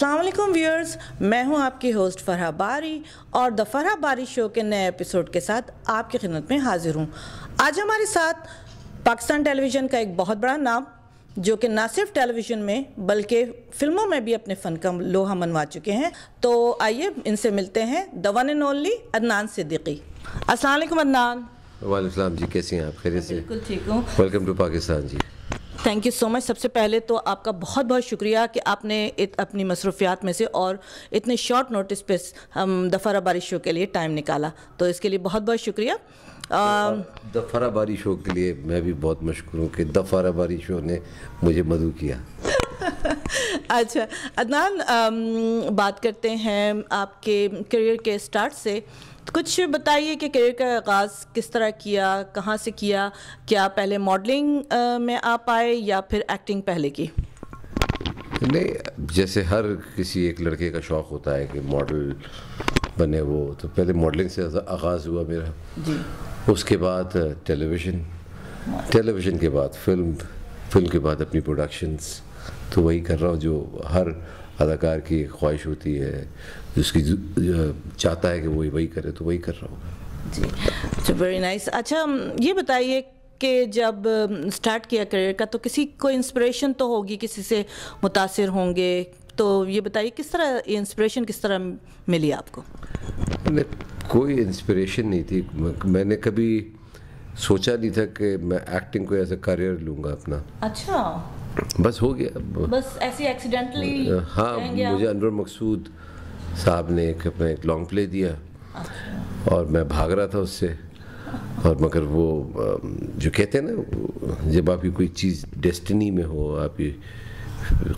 अस्सलाम वालेकुम व्यूअर्स मैं हूं आपकी होस्ट फरहा बारी और द फरहा बारी शो के नए एपिसोड के साथ आपकी खिदमत में हाजिर हूं आज हमारे साथ पाकिस्तान टेलीविज़न का एक बहुत बड़ा नाम जो कि ना सिर्फ टेलीविज़न में बल्कि फ़िल्मों में भी अपने फ़न का लोहा मनवा चुके हैं तो आइए इनसे मिलते हैं the one and only Adnan Siddiqui अस्सलाम वालेकुम अदनान वालेकुम जी कैसी हैं आप खैरियत से बिल्कुल ठीक हूँ वेलकम टू पाकिस्तान जी थैंक यू सो मच सबसे पहले तो आपका बहुत बहुत शुक्रिया कि आपने इत, अपनी मसरूफियात में से और इतने शॉर्ट नोटिस पे हम बारी शो के लिए टाइम निकाला तो इसके लिए बहुत बहुत शुक्रिया um, बारी शो के लिए मैं भी बहुत मशहूर हूँ कि बारी शो ने मुझे मधु किया अच्छा अदनान बात करते हैं आपके करियर के स्टार्ट से कुछ बताइए कि करियर का आगाज़ किस तरह किया कहाँ से किया क्या पहले मॉडलिंग में आप आए या फिर एक्टिंग पहले की नहीं जैसे हर किसी एक लड़के का शौक़ होता है कि मॉडल बने वो तो पहले मॉडलिंग से आगाज़ हुआ मेरा जी उसके बाद टेलीविज़न टेलीविज़न के बाद फिल्म फिल्म के बाद अपनी प्रोडक्शंस तो वही कर रहा हूँ जो हर अदाकार की ख्वाहिश होती है जिसकी चाहता है कि वही वही करे तो वही कर रहा हूँ जी तो वेरी नाइस अच्छा ये बताइए कि जब स्टार्ट किया करियर का तो किसी को इंस्पिरेशन तो होगी किसी से मुतासर होंगे तो ये बताइए किस तरह इंस्पिरेशन किस तरह मिली आपको कोई इंस्पिरेशन नहीं थी मैंने कभी सोचा नहीं था कि मैं एक्टिंग को ऐसा करियर लूंगा अपना अच्छा बस हो गया बस ऐसे एक्सीडेंटली हाँ मुझे अनवर मकसूद साहब ने एक अपना एक लॉन्ग प्ले दिया अच्छा। और मैं भाग रहा था उससे और मगर वो जो कहते हैं ना जब आपकी कोई चीज़ डेस्टिनी में हो आपकी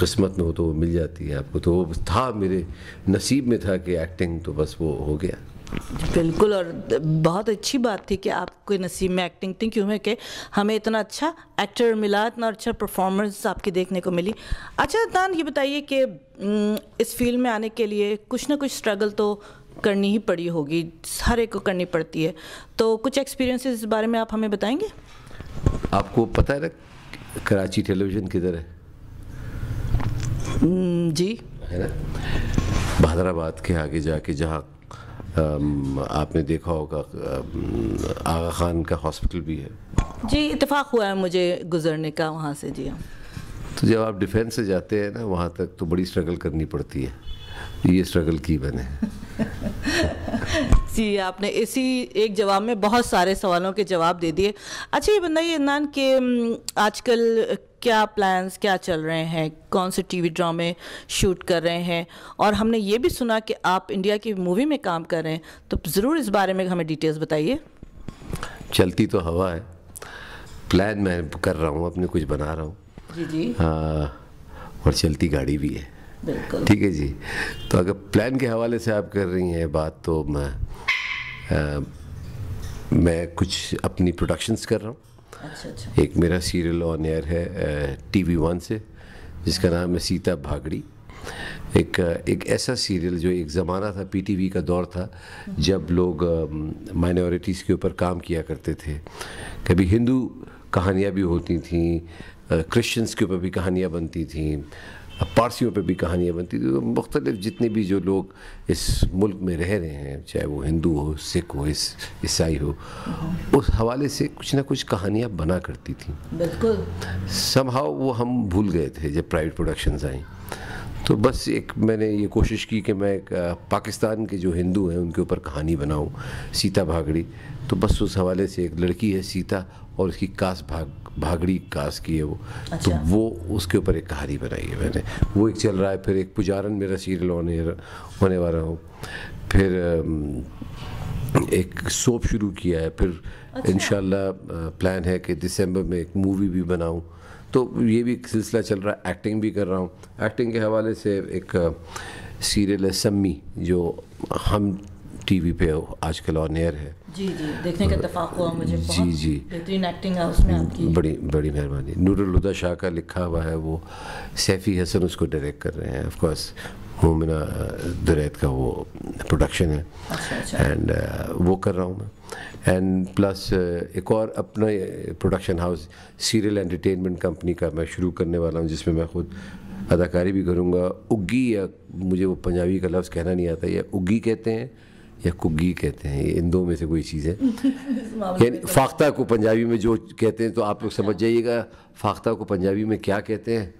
किस्मत में हो तो वो मिल जाती है आपको तो वो था मेरे नसीब में था कि एक्टिंग तो बस वो हो गया बिल्कुल और बहुत अच्छी बात थी कि आपके नसीब में एक्टिंग थी क्यों है कि हमें इतना अच्छा एक्टर मिला इतना अच्छा परफॉर्मेंस आपकी देखने को मिली अच्छा दान ये बताइए कि इस फील्ड में आने के लिए कुछ ना कुछ स्ट्रगल तो करनी ही पड़ी होगी हर एक को करनी पड़ती है तो कुछ एक्सपीरियंसेस इस बारे में आप हमें बताएंगे आपको पता है ना कराची टेलीविज़न किधर है जी है ना बहदराबाद के आगे जाके जहाँ Um, आपने देखा होगा um, आगा खान का हॉस्पिटल भी है जी इतफाक़ हुआ है मुझे गुजरने का वहाँ से जी हाँ। तो जब आप डिफेंस से जाते हैं ना वहाँ तक तो बड़ी स्ट्रगल करनी पड़ती है ये स्ट्रगल की मैंने जी आपने इसी एक जवाब में बहुत सारे सवालों के जवाब दे दिए अच्छा ये ये नान कि um, आजकल क्या प्लान्स क्या चल रहे हैं कौन से टीवी ड्रामे शूट कर रहे हैं और हमने ये भी सुना कि आप इंडिया की मूवी में काम कर रहे हैं तो ज़रूर इस बारे में हमें डिटेल्स बताइए चलती तो हवा है प्लान मैं कर रहा हूँ अपने कुछ बना रहा हूँ जी जी आ, हाँ, और चलती गाड़ी भी है ठीक है जी तो अगर प्लान के हवाले से आप कर रही हैं बात तो मैं आ, मैं कुछ अपनी प्रोडक्शंस कर रहा हूँ अच्छा, अच्छा एक मेरा सीरियल ऑन एयर है टीवी वन से जिसका नाम है सीता भागड़ी एक एक ऐसा सीरियल जो एक ज़माना था पीटीवी का दौर था जब लोग माइनॉरिटीज़ के ऊपर काम किया करते थे कभी हिंदू कहानियाँ भी होती थी क्रिश्चियंस के ऊपर भी कहानियाँ बनती थी अब पारसियों पर भी कहानियाँ बनती थी तो मुख्तलिफ जितने भी जो लोग इस मुल्क में रह रहे हैं चाहे वो हिंदू हो सिख हो इस ईसाई हो उस हवाले से कुछ ना कुछ कहानियाँ बना करती थी बिल्कुल समहाव वो हम भूल गए थे जब प्राइवेट प्रोडक्शंस आई तो बस एक मैंने ये कोशिश की कि मैं एक पाकिस्तान के जो हिंदू हैं उनके ऊपर कहानी बनाऊँ सीता भागड़ी तो बस उस हवाले से एक लड़की है सीता और उसकी कास भाग भागड़ी कास की है वो तो अच्छा। तो वो उसके ऊपर एक कहानी बनाई है मैंने वो एक चल रहा है फिर एक पुजारन मेरा सीरियल होने होने वाला हूँ फिर एक सोप शुरू किया है फिर अच्छा। इन प्लान है कि दिसंबर में एक मूवी भी बनाऊँ तो ये भी सिलसिला चल रहा है एक्टिंग भी कर रहा हूँ एक्टिंग के हवाले से एक सीरियल है सम्मी जो हम टीवी पे आजकल ऑन एयर है जी जी देखने का इतफाक हुआ मुझे जी जी बेहतरीन एक्टिंग है उसमें आपकी बड़ी बड़ी मेहरबानी नूरुलहुदा शाह का लिखा हुआ है वो सैफ़ी हसन उसको डायरेक्ट कर रहे हैं ऑफ कोर्स मोमिना दुरैत का वो प्रोडक्शन है एंड अच्छा, अच्छा। uh, वो कर रहा हूँ मैं एंड प्लस uh, एक और अपना production house Cereal Entertainment company का मैं शुरू करने वाला हूँ जिसमें मैं खुद अदाकारी भी करूँगा उग्गी या मुझे वो पंजाबी का लफ्ज़ कहना नहीं आता या उग्गी कहते हैं या कुग्गी कहते हैं इन दो में से कोई चीज़ है यानी तो- फाख्ता को पंजाबी में जो कहते हैं तो आप लोग समझ हाँ। जाइएगा फाख्ता को पंजाबी में क्या कहते हैं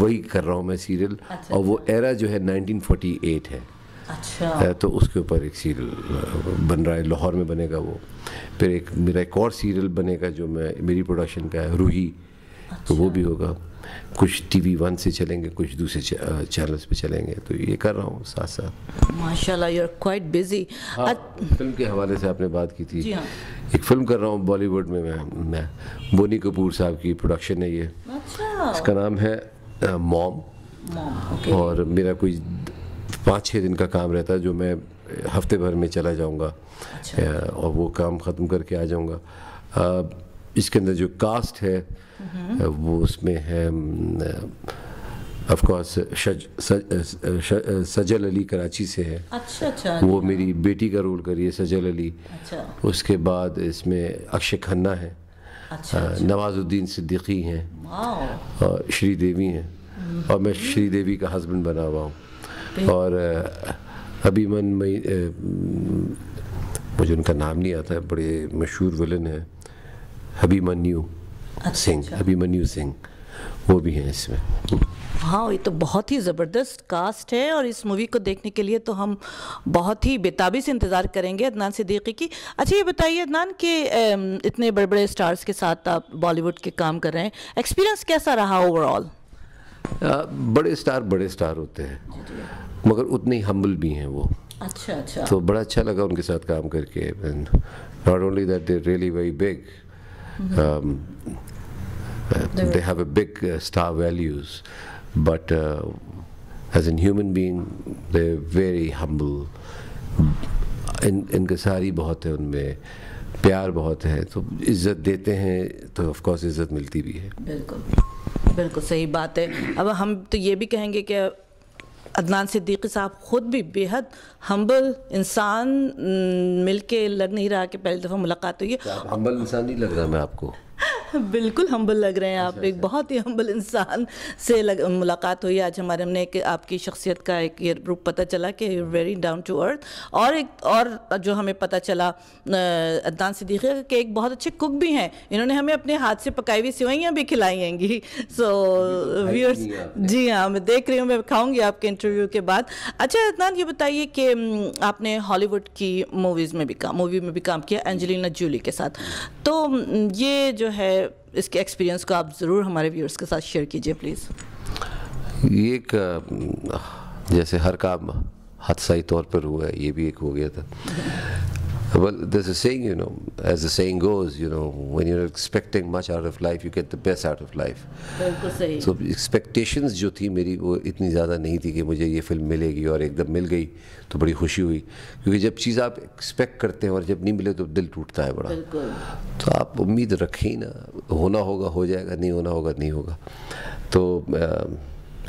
वही कर रहा हूँ मैं सीरियल अच्छा, और वो एरा अच्छा। जो है 1948 है अच्छा तो उसके ऊपर एक सीरियल बन रहा है लाहौर में बनेगा वो फिर एक मेरा एक और सीरियल बनेगा जो मैं मेरी प्रोडक्शन का है रूही अच्छा। तो वो अच्छा। भी होगा कुछ टीवी वन से चलेंगे कुछ दूसरे चैनल्स पे चलेंगे तो ये कर रहा हूँ साथ साथ माशाल्लाह you are quite busy film के हवाले से आपने बात की थी हाँ। एक फिल्म कर रहा हूँ बॉलीवुड में मैं मैं बोनी कपूर साहब की प्रोडक्शन है ये अच्छा। इसका नाम है मॉम और मेरा कोई पाँच छः दिन का काम रहता है जो मैं हफ्ते भर में चला जाऊँगा अच्छा। और वो काम ख़त्म करके आ जाऊँगा इसके अंदर जो कास्ट है हम्म। वो उसमें है ऑफकोर्स सजल अली कराची से है अच्छा अच्छा वो मेरी बेटी का रोल करी है सजल अली अच्छा उसके बाद इसमें अक्षय खन्ना है अच्छा, अच्छा। नवाजुद्दीन सिद्दीकी हैं और श्रीदेवी हैं हम्म। और मैं श्रीदेवी का हस्बैंड बना हुआ हूँ और अभी मन मई मुझे उनका नाम नहीं आता है बड़े मशहूर विलन है अभिमन्यू सिंह अच्छा। अभिमन्यू सिंह वो भी हैं इसमें हाँ ये तो बहुत ही ज़बरदस्त कास्ट है और इस मूवी को देखने के लिए तो हम बहुत ही बेताबी से इंतज़ार करेंगे अदनान सिद्दीकी की अच्छा ये बताइए अदनान के इतने बड़े बड़े स्टार्स के साथ आप बॉलीवुड के काम कर रहे हैं एक्सपीरियंस कैसा रहा ओवरऑल बड़े स्टार बड़े स्टार होते हैं मगर उतने ही हम्बल भी हैं वो अच्छा अच्छा तो बड़ा अच्छा लगा उनके साथ काम करके not only that they really very big they have a big star values but as an human being they very humble इन इनके सारी बहुत है उनमें प्यार बहुत है तो इज्जत देते हैं तो ऑफ कोर्स इज्जत मिलती भी है बिल्कुल बिल्कुल सही बात है अब हम तो ये भी कहेंगे कि अदनान सिद्दीकी साहब ख़ुद भी बेहद हम्बल इंसान मिल के लग नहीं रहा कि पहली दफ़ा मुलाकात हुई है हम्बल इंसान नहीं लग रहा मैं आपको बिल्कुल हम्बल लग रहे हैं आप अच्छा, एक अच्छा। बहुत ही हम्बल इंसान से लग, मुलाकात हुई आज हमारे हमने एक आपकी शख्सियत का एक ये रूप पता चला कि वेरी डाउन टू अर्थ और एक और जो हमें पता चला अद्दान सिद्दीकी के एक बहुत अच्छे कुक भी हैं इन्होंने हमें अपने हाथ से पकाई हुई सिवैयाँ भी हैंगी सो तो व्यूअर्स जी हाँ मैं देख रही हूँ मैं खाऊँगी आपके इंटरव्यू के बाद अच्छा अदनान ये बताइए कि आपने हॉलीवुड की मूवीज़ में भी काम मूवी में भी काम किया एंजेलिना जूली के साथ तो ये जो है इसके एक्सपीरियंस को आप ज़रूर हमारे व्यूअर्स के साथ शेयर कीजिए प्लीज़ ये एक जैसे हर काम हादसाई तौर पर हुआ है ये भी एक हो गया था Well, there's a saying, you know, as the saying goes, you know, when you're expecting much out of life, you get the best out of life. So expectations जो थी मेरी वो इतनी ज़्यादा नहीं थी कि मुझे ये फिल्म मिलेगी और एकदम मिल गई तो बड़ी खुशी हुई क्योंकि जब चीज़ आप एक्सपेक्ट करते हैं और जब नहीं मिले तो दिल टूटता है बड़ा तो आप उम्मीद रखें ना होना होगा हो जाएगा नहीं होना होगा नहीं होगा तो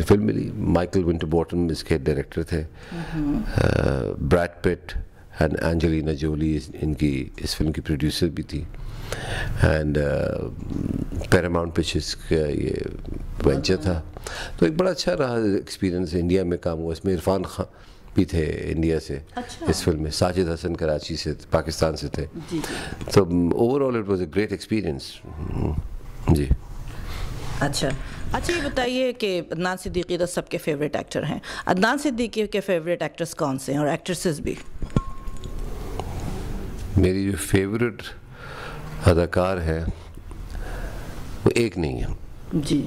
फिल्म मिली माइकल विंटर बॉटन इसके डायरेक्टर थे Brad hmm. Pitt and Angelina Jolie इनकी इस फिल्म की प्रोड्यूसर भी थी एंड पैरामाउंट पिक्चर्स का ये वेंचर था तो एक बड़ा अच्छा रहा एक्सपीरियंस इंडिया में काम हुआ इसमें इरफान खान भी थे इंडिया से अच्छा। इस फिल्म में साजिद हसन कराची से पाकिस्तान से थे जी। तो overall it was a great experience जी अच्छा अच्छा ये बताइए कि अदनान सिद्दीकी तो सबके फेवरेट एक्टर हैं अदनान सिद्दीकी के फेवरेट एक्टर्स कौन से हैं और एक्ट्रेसेस भी मेरी जो फेवरेट अदाकार है वो एक नहीं है जी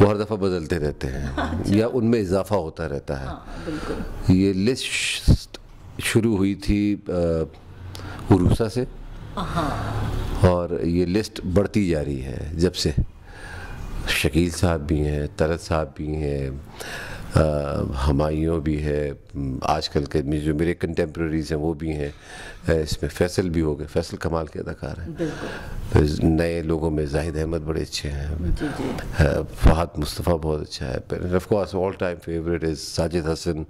वो हर दफ़ा बदलते रहते हैं हाँ, अच्छा। या उनमें इजाफा होता रहता है हाँ, ये लिस्ट शुरू हुई थी उरूसा से हाँ। और ये लिस्ट बढ़ती जा रही है जब से शकील साहब भी हैं तरत साहब भी हैं हमायों भी है आजकल के जो मेरे कंटेम्प्रेरीज हैं वो भी हैं इसमें फैसल भी हो गए फैसल कमाल के अदाकार हैं नए लोगों में जाहिद अहमद बड़े अच्छे हैं फहद मुस्तफ़ा बहुत अच्छा है of course all time favourite is Sajid Hasan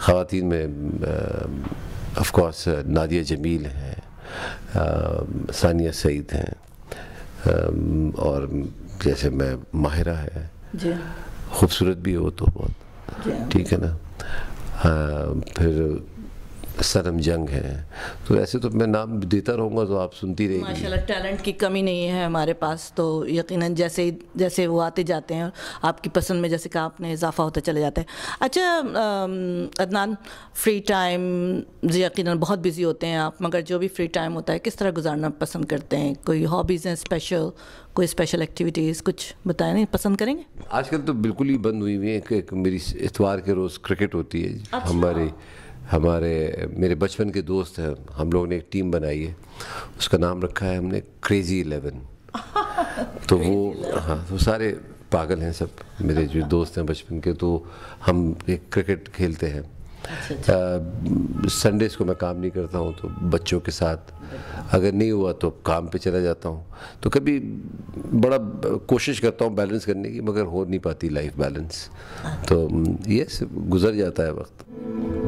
ख़वान में ऑफकोर्स नादिया जमील हैं सानिया सईद हैं और जैसे मैं माहिरा है जी खूबसूरत भी हो तो बहुत ठीक है ना आ, हाँ, फिर सरम जंग है तो ऐसे तो मैं नाम देता रहूँगा तो आप सुनती रहेंगी माशाल्लाह टैलेंट की कमी नहीं है हमारे पास तो यकीनन जैसे ही जैसे वो आते जाते हैं आपकी पसंद में जैसे कहा आपने इजाफा होता चले जाते हैं अच्छा अदनान फ्री टाइम यकीन बहुत बिज़ी होते हैं आप मगर जो भी फ्री टाइम होता है किस तरह गुजारना पसंद करते हैं कोई हॉबीज़ हैं स्पेशल कोई स्पेशल एक्टिविटीज़ कुछ बताए नहीं पसंद करेंगे आजकल तो बिल्कुल ही बंद हुई हुई है मेरी इतवार के रोज़ क्रिकेट होती है अच्छा। हमारे हमारे मेरे बचपन के दोस्त हैं हम लोगों ने एक टीम बनाई है उसका नाम रखा है हमने क्रेजी इलेवन तो वो हाँ तो सारे पागल हैं सब मेरे जो दोस्त हैं बचपन के तो हम एक क्रिकेट खेलते हैं संडेज़ अच्छा, अच्छा। को मैं काम नहीं करता हूँ तो बच्चों के साथ अगर नहीं हुआ तो काम पे चला जाता हूँ तो कभी बड़ा कोशिश करता हूँ बैलेंस करने की मगर हो नहीं पाती लाइफ हाँ। बैलेंस तो ये गुजर जाता है वक्त